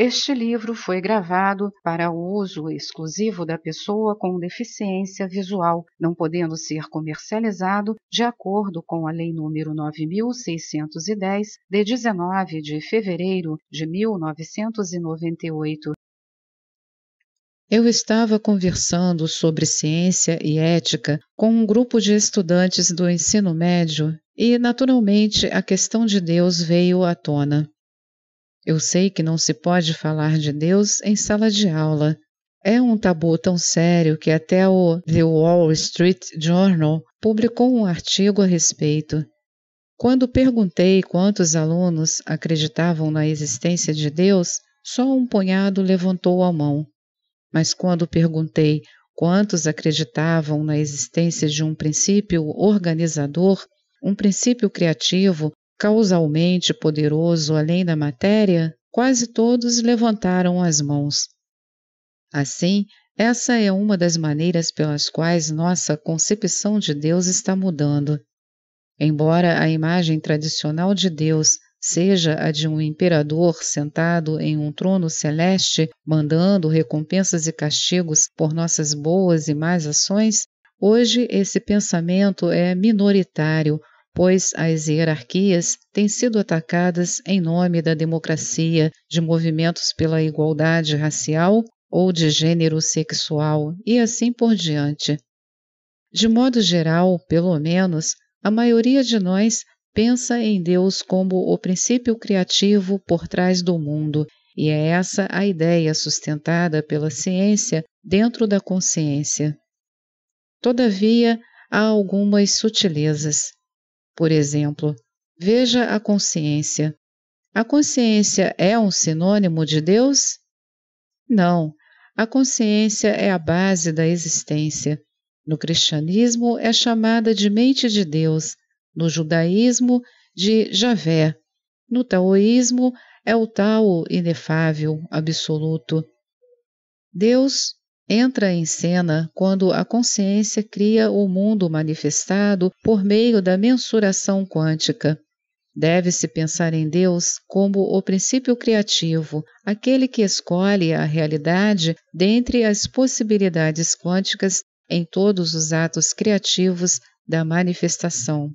Este livro foi gravado para uso exclusivo da pessoa com deficiência visual, não podendo ser comercializado de acordo com a Lei nº 9610 de 19 de fevereiro de 1998. Eu estava conversando sobre ciência e ética com um grupo de estudantes do ensino médio e, naturalmente, a questão de Deus veio à tona. Eu sei que não se pode falar de Deus em sala de aula. É um tabu tão sério que até o The Wall Street Journal publicou um artigo a respeito. Quando perguntei quantos alunos acreditavam na existência de Deus, só um punhado levantou a mão. Mas quando perguntei quantos acreditavam na existência de um princípio organizador, um princípio criativo causalmente poderoso além da matéria, quase todos levantaram as mãos. Assim, essa é uma das maneiras pelas quais nossa concepção de Deus está mudando. Embora a imagem tradicional de Deus seja a de um imperador sentado em um trono celeste, mandando recompensas e castigos por nossas boas e más ações, hoje esse pensamento é minoritário, pois as hierarquias têm sido atacadas em nome da democracia, de movimentos pela igualdade racial ou de gênero sexual e assim por diante. De modo geral, pelo menos, a maioria de nós pensa em Deus como o princípio criativo por trás do mundo, e é essa a ideia sustentada pela ciência dentro da consciência. Todavia, há algumas sutilezas. Por exemplo, veja a consciência. A consciência é um sinônimo de Deus? Não. A consciência é a base da existência. No cristianismo é chamada de mente de Deus, no judaísmo de Javé, no taoísmo é o Tao inefável, absoluto. Deus entra em cena quando a consciência cria o mundo manifestado por meio da mensuração quântica. Deve-se pensar em Deus como o princípio criativo, aquele que escolhe a realidade dentre as possibilidades quânticas em todos os atos criativos da manifestação.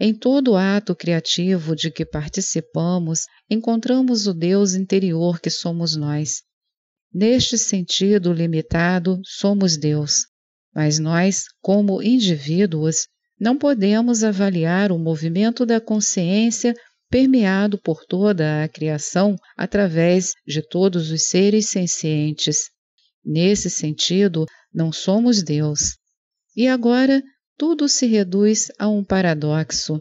Em todo ato criativo de que participamos, encontramos o Deus interior que somos nós. Neste sentido limitado, somos Deus, mas nós, como indivíduos, não podemos avaliar o movimento da consciência permeado por toda a criação através de todos os seres sencientes. Nesse sentido, não somos Deus. E agora, tudo se reduz a um paradoxo.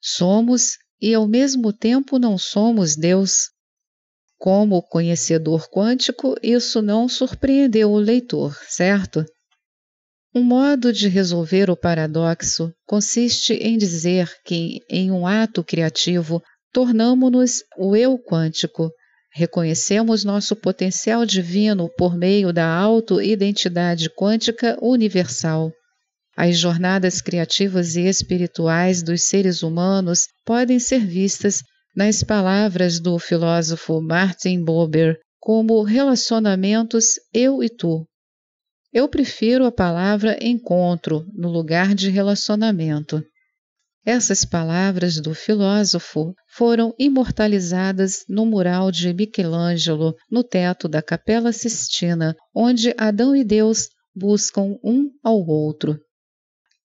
Somos e ao mesmo tempo não somos Deus. Como conhecedor quântico, isso não surpreendeu o leitor, certo? Um modo de resolver o paradoxo consiste em dizer que, em um ato criativo, tornamos-nos o eu quântico. Reconhecemos nosso potencial divino por meio da auto-identidade quântica universal. As jornadas criativas e espirituais dos seres humanos podem ser vistas nas palavras do filósofo Martin Buber, como relacionamentos eu e tu. Eu prefiro a palavra encontro no lugar de relacionamento. Essas palavras do filósofo foram imortalizadas no mural de Michelangelo, no teto da Capela Sistina, onde Adão e Deus buscam um ao outro.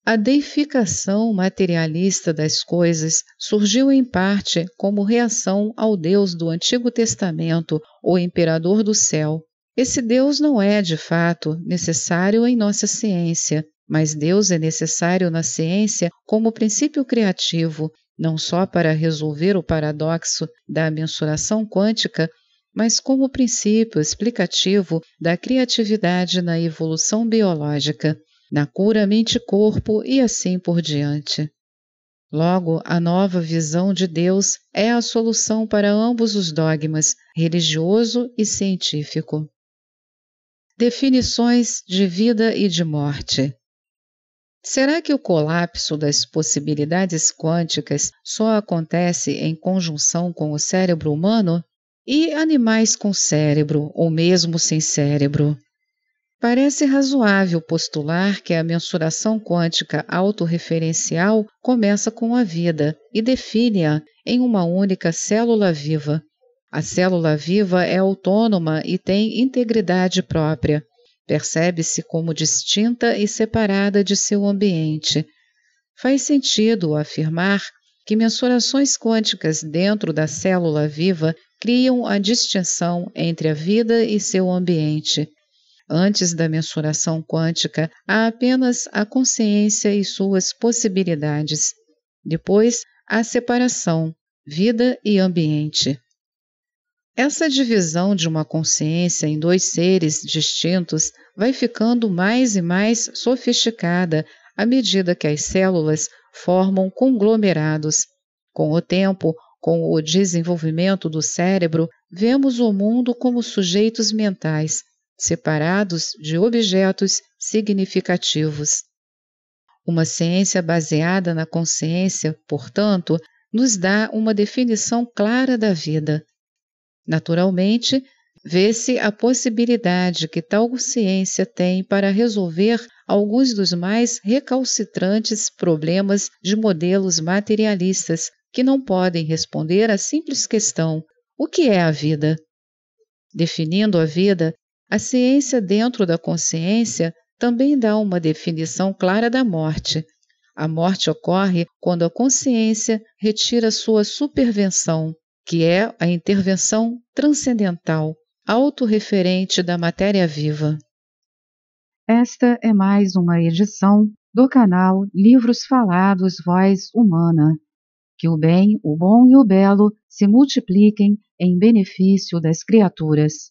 A deificação materialista das coisas surgiu em parte como reação ao Deus do Antigo Testamento, o Imperador do Céu. Esse Deus não é, de fato, necessário em nossa ciência, mas Deus é necessário na ciência como princípio criativo, não só para resolver o paradoxo da mensuração quântica, mas como princípio explicativo da criatividade na evolução biológica na cura mente-corpo e assim por diante. Logo, a nova visão de Deus é a solução para ambos os dogmas, religioso e científico. Definições de vida e de morte. Será que o colapso das possibilidades quânticas só acontece em conjunção com o cérebro humano? E animais com cérebro, ou mesmo sem cérebro? Parece razoável postular que a mensuração quântica autorreferencial começa com a vida e define-a em uma única célula viva. A célula viva é autônoma e tem integridade própria. Percebe-se como distinta e separada de seu ambiente. Faz sentido afirmar que mensurações quânticas dentro da célula viva criam a distinção entre a vida e seu ambiente. Antes da mensuração quântica, há apenas a consciência e suas possibilidades. Depois, a separação, vida e ambiente. Essa divisão de uma consciência em dois seres distintos vai ficando mais e mais sofisticada à medida que as células formam conglomerados. Com o tempo, com o desenvolvimento do cérebro, vemos o mundo como sujeitos mentais, separados de objetos significativos. Uma ciência baseada na consciência, portanto, nos dá uma definição clara da vida. Naturalmente, vê-se a possibilidade que tal ciência tem para resolver alguns dos mais recalcitrantes problemas de modelos materialistas que não podem responder à simples questão: o que é a vida? Definindo a vida, a ciência dentro da consciência também dá uma definição clara da morte. A morte ocorre quando a consciência retira sua supervenção, que é a intervenção transcendental, autorreferente da matéria viva. Esta é mais uma edição do canal Livros Falados Voz Humana. Que o bem, o bom e o belo se multipliquem em benefício das criaturas.